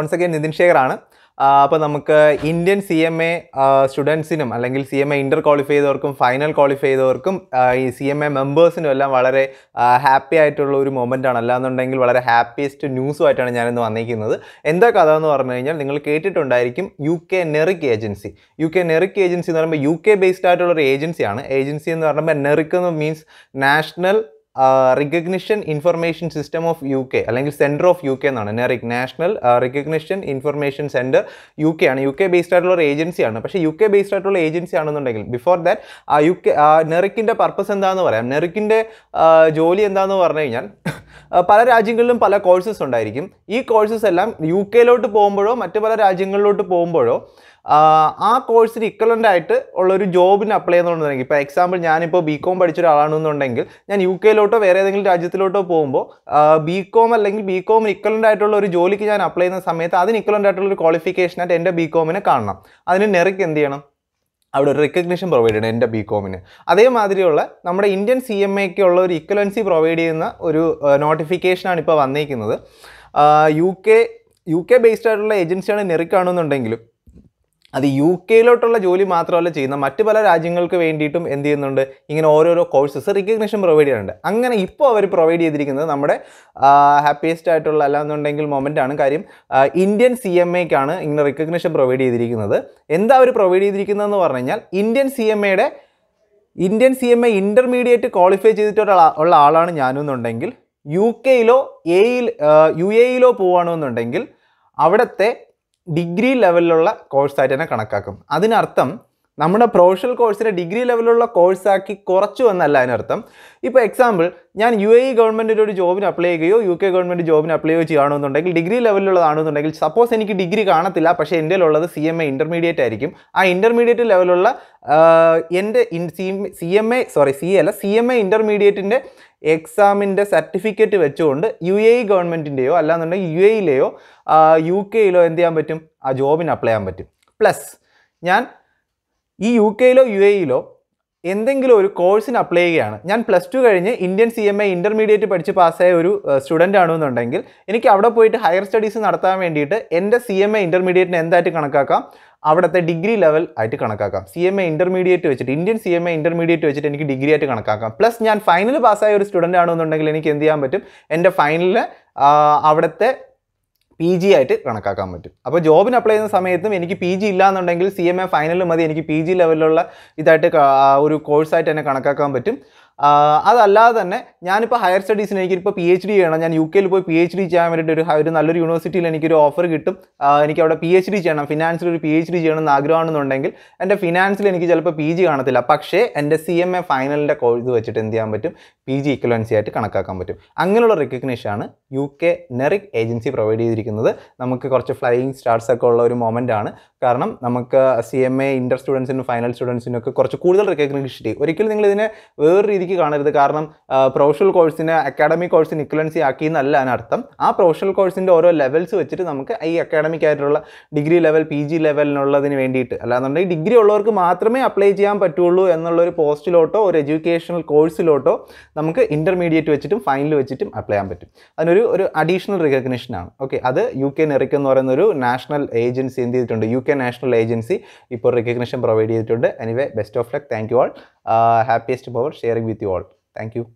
Ons again Nitin Shekhar ആണ് അപ്പോൾ നമുക്ക് ഇന്ത്യൻ സി എം എ സ്റ്റുഡൻസിനും അല്ലെങ്കിൽ C M A inter qualify ചെയ്തവർക്കും ഫൈനൽ ക്വാളിഫൈ ചെയ്തവർക്കും ഈ സി എം എ മെമ്പേഴ്സിനും എല്ലാം വളരെ ഹാപ്പി ആയിട്ടുള്ള ഒരു മൊമെൻ്റ് ആണ് അല്ലാന്നുണ്ടെങ്കിൽ വളരെ ഹാപ്പിയസ്റ്റ് ന്യൂസുമായിട്ടാണ് ഞാനിന്ന് വന്നിരിക്കുന്നത് എന്താ കഥ എന്ന് പറഞ്ഞു കഴിഞ്ഞാൽ നിങ്ങൾ കേട്ടിട്ടുണ്ടായിരിക്കും U K NARIC agency U K NARIC agency എന്ന് പറയുമ്പോൾ യു കെ ബേസ്ഡ് ആയിട്ടുള്ള ഒരു ഏജൻസിയാണ് ഏജൻസി എന്ന് പറയുമ്പോൾ നെറിക് എന്ന് means national recognition information system of U K അല്ലെങ്കിൽ സെൻറ്റർ ഓഫ് യു കെ എന്നാണ് NARIC national recognition information centre U K ആണ് യു കെ ബേസ്ഡ് ആയിട്ടുള്ള ഒരു ഏജൻസിയാണ് പക്ഷേ യു കെ ബേസ്ഡ് ആയിട്ടുള്ള ഏജൻസി ആണെന്നുണ്ടെങ്കിൽ ബിഫോർ ദാറ്റ് ആ യു കെ നെറിക്കിൻ്റെ പർപ്പസ് എന്താണെന്ന് പറയാം നെറിക്കിൻ്റെ ജോലി എന്താണെന്ന് പറഞ്ഞു കഴിഞ്ഞാൽ പല രാജ്യങ്ങളിലും പല കോഴ്സസ് ഉണ്ടായിരിക്കും ഈ കോഴ്സസ് എല്ലാം യു കെയിലോട്ട് പോകുമ്പോഴോ മറ്റ് പല രാജ്യങ്ങളിലോട്ട് പോകുമ്പോഴോ ആ കോഴ്സിന് ഇക്വലൻ്റ് ആയിട്ട് ഉള്ളൊരു ജോബിന് അപ്ലൈ ചെയ്യുന്നുണ്ടെങ്കിൽ ഇപ്പോൾ എക്സാമ്പിൾ ഞാനിപ്പോൾ ബി കോം പഠിച്ച ഒരാളാണെന്നുണ്ടെങ്കിൽ ഞാൻ യു കെയിലോട്ടോ വേറെ ഏതെങ്കിലും രാജ്യത്തിലോട്ടോ പോകുമ്പോൾ ബി കോം അല്ലെങ്കിൽ ബി കോമിന് ഇക്വലൻ്റ് ആയിട്ടുള്ള ഒരു ജോലിക്ക് ഞാൻ അപ്ലൈ ചെയ്യുന്ന സമയത്ത് അതിന് ഇക്വലൻ്റ് ആയിട്ടുള്ളൊരു ക്വാളിഫിക്കേഷനായിട്ട് എൻ്റെ ബി കോമിനെ കാണണം അതിന് നെറിക്ക് എന്ത് ചെയ്യണം അവിടെ ഒരു റെക്കഗ്നിഷൻ പ്രൊവൈഡ് ചെയ്യണം എൻ്റെ ബി കോമിന് അതേമാതിരിയുള്ള നമ്മുടെ ഇന്ത്യൻ സി എം എക്കുള്ള ഒരു ഇക്വലൻസി പ്രൊവൈഡ് ചെയ്യുന്ന ഒരു നോട്ടിഫിക്കേഷനാണ് ഇപ്പോൾ വന്നിരിക്കുന്നത് U K U K based ആയിട്ടുള്ള ഏജൻസിയാണ് നെറിക്കാണെന്നുണ്ടെങ്കിലും അത് യു കെയിലോട്ടുള്ള ജോലി മാത്രമല്ല ചെയ്യുന്ന മറ്റു പല രാജ്യങ്ങൾക്ക് വേണ്ടിയിട്ടും എന്ത് ചെയ്യുന്നുണ്ട് ഇങ്ങനെ ഓരോരോ കോഴ്സസ് റിക്കഗ്നേഷൻ പ്രൊവൈഡ് ചെയ്യുന്നുണ്ട് അങ്ങനെ ഇപ്പോൾ അവർ പ്രൊവൈഡ് ചെയ്തിരിക്കുന്നത് നമ്മുടെ ഹാപ്പിയസ്റ്റ് ആയിട്ടുള്ള അല്ലാന്നുണ്ടെങ്കിൽ ആണ് കാര്യം ഇന്ത്യൻ സി എം എക്കാണ് ഇങ്ങനെ റിക്കഗ്നേഷൻ പ്രൊവൈഡ് ചെയ്തിരിക്കുന്നത് എന്താ അവർ പ്രൊവൈഡ് ചെയ്തിരിക്കുന്നതെന്ന് പറഞ്ഞു കഴിഞ്ഞാൽ ഇന്ത്യൻ സി എം എയുടെ Indian C M A intermediate qualify ചെയ്തിട്ടുള്ള ഉള്ള ആളാണ് ഞാനെന്നുണ്ടെങ്കിൽ യു കെയിലോ എയിൽ യു എയിലോ പോവുകയാണെന്നുണ്ടെങ്കിൽ അവിടുത്തെ ഡിഗ്രി ലെവലിലുള്ള കോഴ്സായിട്ട് തന്നെ കണക്കാക്കും അതിനർത്ഥം നമ്മുടെ പ്രൊഫഷണൽ കോഴ്സിനെ ഡിഗ്രി ലെവലുള്ള കോഴ്സാക്കി കുറച്ചു എന്നല്ല അതിനർത്ഥം ഇപ്പോൾ എക്സാമ്പിൾ ഞാൻ യു എ ഇ e ഗവൺമെൻറ്റിൻ്റെ ഒരു ജോബിന് അപ്ലൈ ചെയ്യുകയോ യു കെ ഗവൺമെൻറ് ജോബിന് അപ്ലൈ ചെയ്യുകയോ ചെയ്യുകയാണെന്നുണ്ടെങ്കിൽ ഡിഗ്രി ലെവലിലുള്ളതാണെന്നുണ്ടെങ്കിൽ സപ്പോസ് എനിക്ക് ഡിഗ്രി കാണത്തില്ല പക്ഷേ എൻ്റെ ഉള്ളത് സി എം എ ഇൻ്റർമീഡിയറ്റ് ആയിരിക്കും ആ ഇൻ്റർമീഡിയറ്റ് ലെവലുള്ള എൻ്റെ C M A sorry C അല്ല സി എം എ ഇൻ്റർമീഡിയറ്റിൻ്റെ എക്സാമിൻ്റെ സർട്ടിഫിക്കറ്റ് വെച്ചുകൊണ്ട് യു എ ഇ e ഗവൺമെൻറ്റിൻ്റെയോ അല്ലാന്നുണ്ടെങ്കിൽ യു എയിലെയോ e യു കെയിലോ എന്ത് ചെയ്യാൻ പറ്റും ആ ജോബിന് അപ്ലൈ ചെയ്യാൻ പറ്റും പ്ലസ് ഞാൻ ഈ യു കെയിലോ യു എയിലോ e എന്തെങ്കിലും ഒരു കോഴ്സിന് അപ്ലൈ ചെയ്യുകയാണ് ഞാൻ പ്ലസ് ടു കഴിഞ്ഞ് Indian C M A intermediate പഠിച്ച് പാസ്സായ ഒരു സ്റ്റുഡൻ്റ് ആണെന്നുണ്ടെങ്കിൽ എനിക്ക് അവിടെ പോയിട്ട് ഹയർ സ്റ്റഡീസ് നടത്താൻ വേണ്ടിയിട്ട് എൻ്റെ സി എം എ ഇൻ്റർമീഡിയറ്റിന് എന്തായിട്ട് കണക്കാക്കാം അവിടുത്തെ ഡിഗ്രി ലെവൽ ആയിട്ട് കണക്കാക്കാം സി എം എ ഇൻ്റർമീഡിയറ്റ് വെച്ചിട്ട് Indian C M A intermediate വെച്ചിട്ട് എനിക്ക് ഡിഗ്രി ആയിട്ട് കണക്കാക്കാം പ്ലസ് ഞാൻ ഫൈനൽ പാസ്സായ ഒരു സ്റ്റുഡൻ്റ് ആണെന്നുണ്ടെങ്കിൽ എനിക്ക് എന്ത് ചെയ്യാൻ പറ്റും എൻ്റെ ഫൈനലിൽ അവിടുത്തെ പി ജി ആയിട്ട് കണക്കാക്കാൻ പറ്റും അപ്പോൾ ജോബിന് അപ്ലൈ ചെയ്യുന്ന സമയത്തും എനിക്ക് പി ജി ഇല്ലാന്നുണ്ടെങ്കിൽ സി എം എ ഫൈനലും മതി എനിക്ക് പി ജി ലെവലിലുള്ള ഇതായിട്ട് ഒരു കോഴ്സായിട്ട് തന്നെ കണക്കാക്കാൻ പറ്റും അതല്ലാതെ തന്നെ ഞാനിപ്പോൾ ഹയർ സ്റ്റഡീസിന് എനിക്കിപ്പോൾ പി എച്ച് ഡി ചെയ്യണം ഞാൻ യു കെയിൽ പോയി പി എച്ച് ഡി ചെയ്യാൻ വേണ്ടിയിട്ട് ഒരു ഒരു നല്ലൊരു യൂണിവേഴ്സിറ്റിയിൽ എനിക്കൊരു ഓഫർ കിട്ടും എനിക്ക് അവിടെ പി എച്ച് ഡി ചെയ്യണം ഫിനാൻസിൽ ഒരു പി എച്ച് ഡി ചെയ്യണം എന്ന് ആഗ്രഹമാണെന്നുണ്ടെങ്കിൽ എൻ്റെ ഫിനാൻസിൽ എനിക്ക് ചിലപ്പോൾ പി ജി കാണത്തില്ല പക്ഷേ എൻ്റെ സി എം എ ഫൈനലിൻ്റെ കോഴ്സ് വെച്ചിട്ട് എന്ത് ചെയ്യാൻ പറ്റും പി ജി ഇക്വലൻസി ആയിട്ട് കണക്കാക്കാൻ പറ്റും അങ്ങനെയുള്ള റെക്കഗ്നേഷനാണ് U K NARIC agency provide ചെയ്തിരിക്കുന്നത് നമുക്ക് കുറച്ച് ഫ്ലൈയിങ് സ്റ്റാർട്സ് ഒക്കെ ഉള്ള ഒരു മൊമെൻ്റ് ആണ് കാരണം നമുക്ക് സി എം എ ഇൻ്റർ സ്റ്റുഡൻസിനും ഫൈനൽ സ്റ്റുഡൻസിനും ഒക്കെ കുറച്ച് കൂടുതൽ റെക്കഗ്നേഷൻ ഒരിക്കലും നിങ്ങൾ ഇതിനെ വേറെ രീതിക്ക് കാണരുത് കാരണം പ്രൊഫഷണൽ കോഴ്സിനെ അക്കാഡമിക് കോഴ്സിന് ഇക്വലൻസി ആക്കി എന്നല്ല അതിനർത്ഥം ആ പ്രൊഫഷണൽ കോഴ്സിൻ്റെ ഓരോ ലെവൽസ് വെച്ചിട്ട് നമുക്ക് ഈ അക്കാഡമിക് ആയിട്ടുള്ള ഡിഗ്രി ലെവൽ പി ജി ലെവലിനുള്ളതിന് വേണ്ടിയിട്ട് അല്ലാന്നുണ്ടെങ്കിൽ ഡിഗ്രി ഉള്ളവർക്ക് മാത്രമേ അപ്ലൈ ചെയ്യാൻ പറ്റുള്ളൂ എന്നുള്ളൊരു പോസ്റ്റിലോട്ടോ ഒരു എഡ്യൂക്കേഷണൽ കോഴ്സിലോട്ടോ നമുക്ക് ഇൻ്റർമീഡിയറ്റ് വെച്ചിട്ടും ഫൈനൽ വെച്ചിട്ടും അപ്ലൈ ചെയ്യാൻ പറ്റും അതിനൊരു ഒരു അഡീഷണൽ ആണ് ഓക്കെ അത് യു കെ നെറിക് എന്ന് പറയുന്ന ഒരു നാഷണൽ ഏജൻസി എന്ത് ചെയ്തിട്ടുണ്ട് യു കെ നാഷണൽ ഏജൻസി ഇപ്പോൾ റിക്കഗ്നിഷൻ പ്രൊവൈഡ് ചെയ്തിട്ടുണ്ട് anyway best of luck thank you all Uh, happiest about sharing with you all. Thank you.